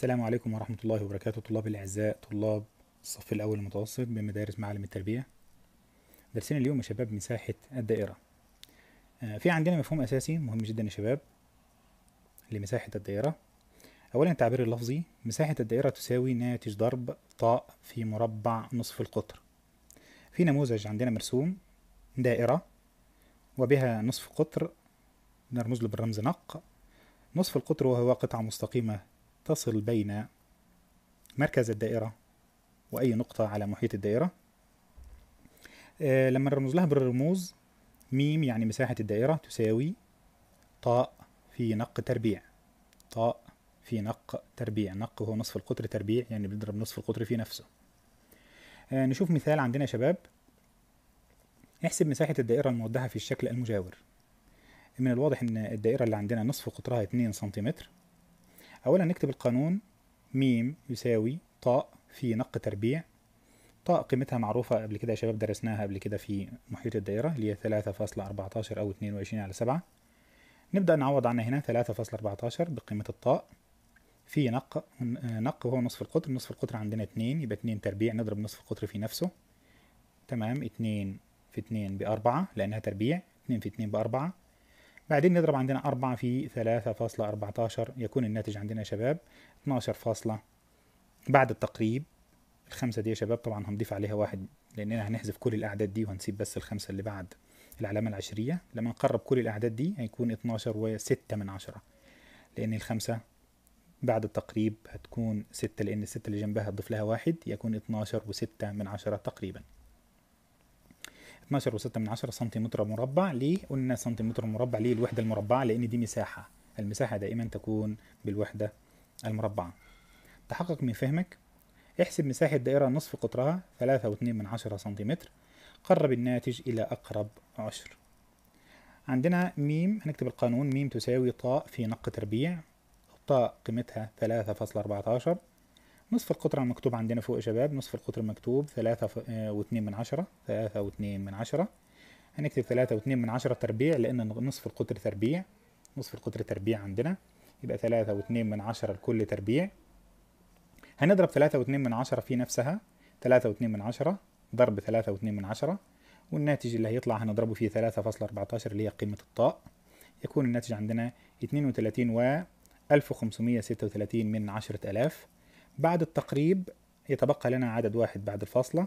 السلام عليكم ورحمة الله وبركاته طلاب الأعزاء طلاب الصف الأول المتوسط بمدارس معالم التربية درسنا اليوم يا شباب مساحة الدائرة آه، في عندنا مفهوم أساسي مهم جدا يا شباب لمساحة الدائرة أولا التعبير اللفظي مساحة الدائرة تساوي ناتج ضرب طاء في مربع نصف القطر في نموذج عندنا مرسوم دائرة وبها نصف قطر نرمز له بالرمز نق نصف القطر وهو قطعة مستقيمة تصل بين مركز الدائرة وأي نقطة على محيط الدائرة آه، لما نرمز لها بالرموز ميم يعني مساحة الدائرة تساوي طاء في نق تربيع طاء في نق تربيع نق هو نصف القطر تربيع يعني بنضرب نصف القطر في نفسه آه، نشوف مثال عندنا شباب احسب مساحة الدائرة الموضحة في الشكل المجاور من الواضح ان الدائرة اللي عندنا نصف قطرها 2 سنتيمتر أولا نكتب القانون م يساوي طاء في نق تربيع طاء قيمتها معروفة قبل كده يا شباب درسناها قبل كده في محيط الدائرة اللي هي ثلاثة فاصلة أربعة عشر أو اتنين وعشرين على سبعة نبدأ نعوض عنها هنا ثلاثة فاصلة أربعة عشر بقيمة الطاء في نق نق هو نصف القطر نصف القطر عندنا اتنين يبقى اتنين تربيع نضرب نصف القطر في نفسه تمام اتنين في اتنين بأربعة لأنها تربيع اتنين في اتنين بأربعة بعدين نضرب عندنا 4 في 3.14 يكون الناتج عندنا يا شباب 12 فاصلة بعد التقريب الخمسة دي يا شباب طبعا هنضيف عليها واحد لأننا هنحذف كل الأعداد دي وهنسيب بس الخمسة اللي بعد العلامة العشرية لما نقرب كل الأعداد دي هيكون 12 و6 من عشرة لأن الخمسة بعد التقريب هتكون 6 لأن الستة اللي جنبها هتضيف لها واحد يكون 12 و6 من عشرة تقريباً 12 و6 من 10 سنتيمتر مربع ليه قلنا سنتيمتر مربع ليه الوحدة المربعة لأن دي مساحة المساحة دائما تكون بالوحدة المربعة تحقق من فهمك احسب مساحة دائرة نصف قطرها 3.2 من 10 سنتيمتر قرب الناتج إلى أقرب عشر عندنا ميم هنكتب القانون ميم تساوي طاء في نق تربيع طاء قيمتها 3.14 نصف القطر المكتوب عندنا فوق يا شباب نصف القطر المكتوب ثلاثة آه، واتنين من عشرة ثلاثة واتنين من عشرة هنكتب ثلاثة واتنين من عشرة تربيع لأن نصف القطر تربيع نصف القطر تربيع عندنا يبقى ثلاثة واتنين من عشرة لكل تربيع هنضرب ثلاثة واتنين من عشرة في نفسها ثلاثة واتنين من عشرة ضرب ثلاثة واتنين من عشرة والناتج اللي هيطلع هنضربه فيه ثلاثة فاصلة أربعتاشر اللي هي قيمة الطاء يكون الناتج عندنا اتنين وتلاتين و وتلاتين من عشرة آلاف بعد التقريب يتبقى لنا عدد واحد بعد الفاصلة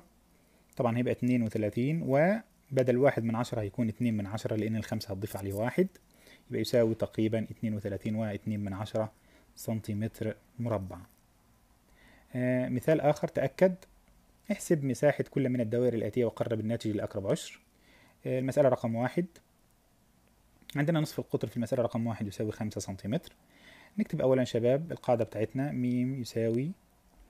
طبعا هيبقى اتنين وتلاتين وبدل واحد من عشرة هيكون اتنين من عشرة لأن الخمسة هتضيف عليه واحد يبقى يساوي تقريبا اتنين وتلاتين واتنين من عشرة سنتيمتر مربع آه مثال آخر تأكد احسب مساحة كل من الدوائر الآتية وقرب الناتج لأقرب عشر آه المسألة رقم واحد عندنا نصف القطر في المسألة رقم واحد يساوي خمسة سنتيمتر نكتب اولا شباب القاعده بتاعتنا م يساوي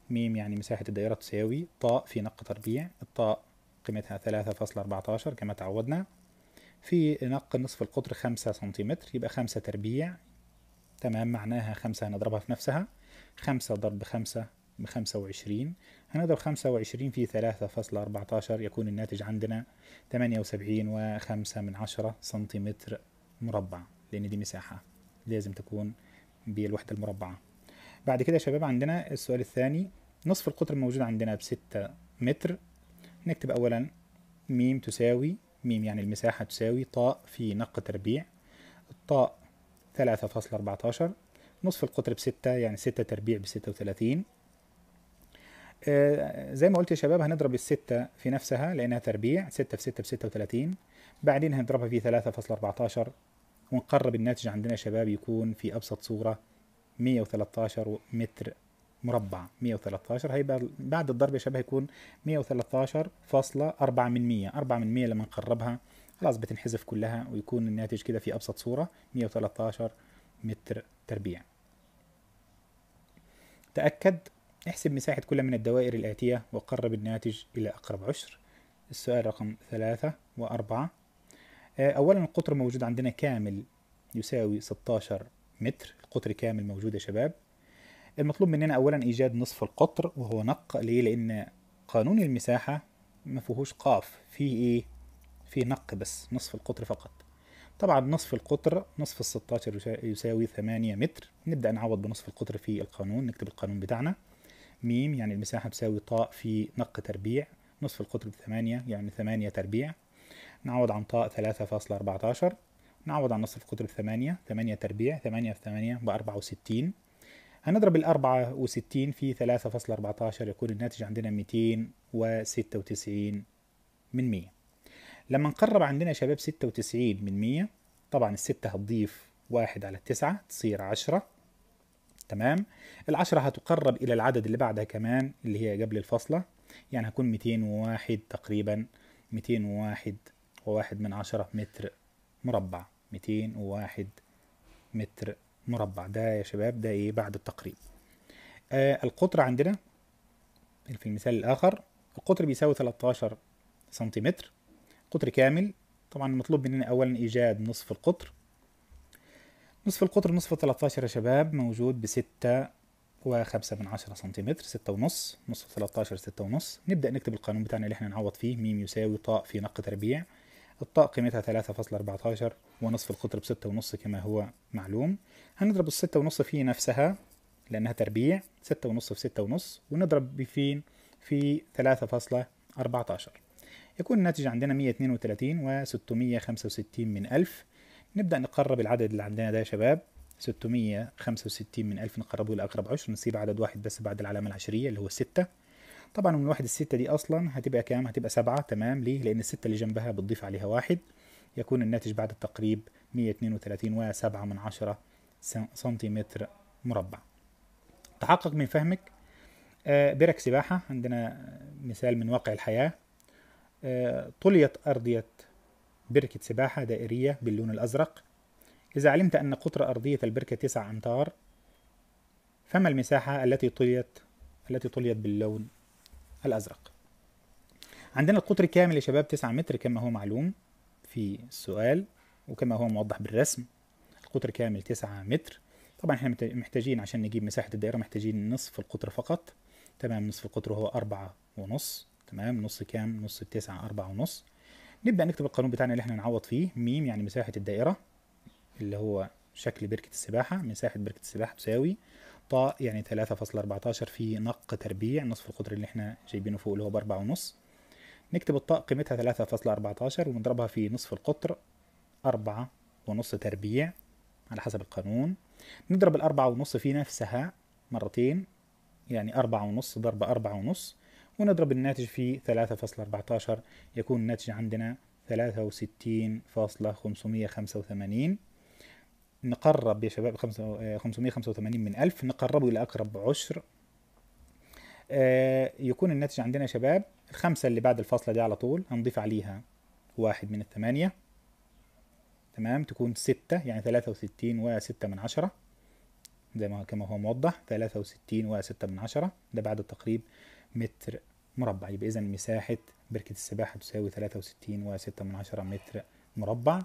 م يعني مساحه الدائره تساوي طاء في نق تربيع الطاء قيمتها 3.14 كما تعودنا في نق نصف القطر 5 سنتيمتر يبقى 5 تربيع تمام معناها 5 هنضربها في نفسها 5 ضرب 5 ب 25 هنضرب 25 في 3.14 يكون الناتج عندنا 78.5 سنتيمتر مربع لأن دي مساحة لازم تكون بالوحدة المربعة بعد كده يا شباب عندنا السؤال الثاني نصف القطر الموجود عندنا بستة متر نكتب أولا ميم تساوي ميم يعني المساحة تساوي طاء في نق تربيع الطاء ثلاثة فاصلة أربعتاشر نصف القطر بستة يعني ستة تربيع بستة وثلاثين آه، زي ما قلت يا شباب هنضرب الستة في نفسها لأنها تربيع ستة في ستة بستة وثلاثين بعدين هنضربها في ثلاثة فاصلة أربعتاشر ونقرب الناتج عندنا شباب يكون في أبسط صورة 113 متر مربع 113 هيبقى بعد الضرب يا شباب هيكون 113.4 من 100 4 من 100 لما نقربها خلاص بتنحذف كلها ويكون الناتج كده في أبسط صورة 113 متر تربيع تأكد احسب مساحة كل من الدوائر الآتية وقرب الناتج إلى أقرب عشر السؤال رقم ثلاثة وأربعة آه، اولا القطر موجود عندنا كامل يساوي 16 متر القطر كامل موجود يا شباب المطلوب مننا اولا ايجاد نصف القطر وهو نق ليه لان قانون المساحه ما فيهوش قاف فيه ايه فيه نق بس نصف القطر فقط طبعا نصف القطر نصف ال 16 يساوي 8 متر نبدا نعوض بنصف القطر في القانون نكتب القانون بتاعنا ميم يعني المساحه تساوي طاء في نق تربيع نصف القطر بثمانية يعني ثمانية تربيع نعوض عن طاء ثلاثة فاصلة أربعة عشر نعوض عن نصف قطر 8 8 تربيع 8 في 8 بأربعة وستين هنضرب الأربعة وستين في ثلاثة فاصلة أربعة عشر يكون الناتج عندنا ميتين وستة وتسعين من مية لما نقرب عندنا شباب ستة وتسعين من مية طبعا الستة هتضيف واحد على التسعة تصير عشرة تمام العشرة هتقرب إلى العدد اللي بعدها كمان اللي هي قبل الفاصلة يعني هكون ميتين وواحد تقريبا ميتين وواحد وواحد من عشرة متر مربع ميتين وواحد متر مربع ده يا شباب ده ايه بعد التقريب آه القطر عندنا في المثال الآخر القطر بيساوي 13 سنتيمتر قطر كامل طبعا المطلوب مننا أولا إيجاد نصف القطر نصف القطر نصف 13 يا شباب موجود بستة وخمسة من عشرة سنتيمتر ستة ونص نصف 13 ستة ونص نبدأ نكتب القانون بتاعنا اللي احنا نعوض فيه ميم يساوي طاء في نق تربيع الطاء قيمتها 3.14 ونصف القطر بستة ونص كما هو معلوم هنضرب الستة ونص في نفسها لأنها تربيع ستة ونص في ستة ونص ونضرب بفين في 3.14 يكون الناتج عندنا 132 و665 من ألف نبدأ نقرب العدد اللي عندنا ده يا شباب 665 من ألف نقربه لأقرب عشر نسيب عدد واحد بس بعد العلامة العشرية اللي هو 6 طبعا من واحد الستة دي أصلا هتبقى كام؟ هتبقى سبعة تمام ليه؟ لأن الستة اللي جنبها بتضيف عليها واحد يكون الناتج بعد التقريب 132.7 من عشرة سنتيمتر مربع تحقق من فهمك آه، برك سباحة عندنا مثال من واقع الحياة آه، طليت أرضية بركة سباحة دائرية باللون الأزرق إذا علمت أن قطر أرضية البركة 9 أمتار فما المساحة التي طليت التي طليت باللون الأزرق عندنا القطر كامل يا شباب 9 متر كما هو معلوم في السؤال وكما هو موضح بالرسم القطر كامل 9 متر طبعا احنا محتاجين عشان نجيب مساحة الدائرة محتاجين نصف القطر فقط تمام نصف القطر هو أربعة ونص تمام نص كام نص التسعة أربعة ونص نبدأ نكتب القانون بتاعنا اللي احنا نعوض فيه ميم يعني مساحة الدائرة اللي هو شكل بركة السباحة مساحة بركة السباحة تساوي اعطاء يعني 3.14 في نق تربيع نصف القطر اللي احنا جايبينه فوق اللي هو باربعة ونص نكتب الطاء قيمتها 3.14 ونضربها في نصف القطر أربعة ونص تربيع على حسب القانون نضرب الأربعة ونص في نفسها مرتين يعني أربعة ونص ضرب أربعة ونص ونضرب الناتج في 3.14 يكون الناتج عندنا 63.585 نقرب يا شباب 585 آه، من 1000 نقربه إلى أقرب عشر آه، يكون الناتج عندنا يا شباب الخمسة اللي بعد الفاصلة دي على طول هنضيف عليها واحد من الثمانية تمام تكون ستة يعني ثلاثة وستين وستة من عشرة زي ما كما هو موضح ثلاثة وستين وستة من عشرة ده بعد التقريب متر مربع يبقى إذا مساحة بركة السباحة تساوي ثلاثة وستين وستة من عشرة متر مربع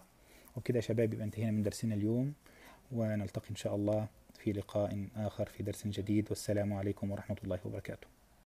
وكده يا شباب يبقى انتهينا من درسنا اليوم ونلتقي إن شاء الله في لقاء آخر في درس جديد والسلام عليكم ورحمة الله وبركاته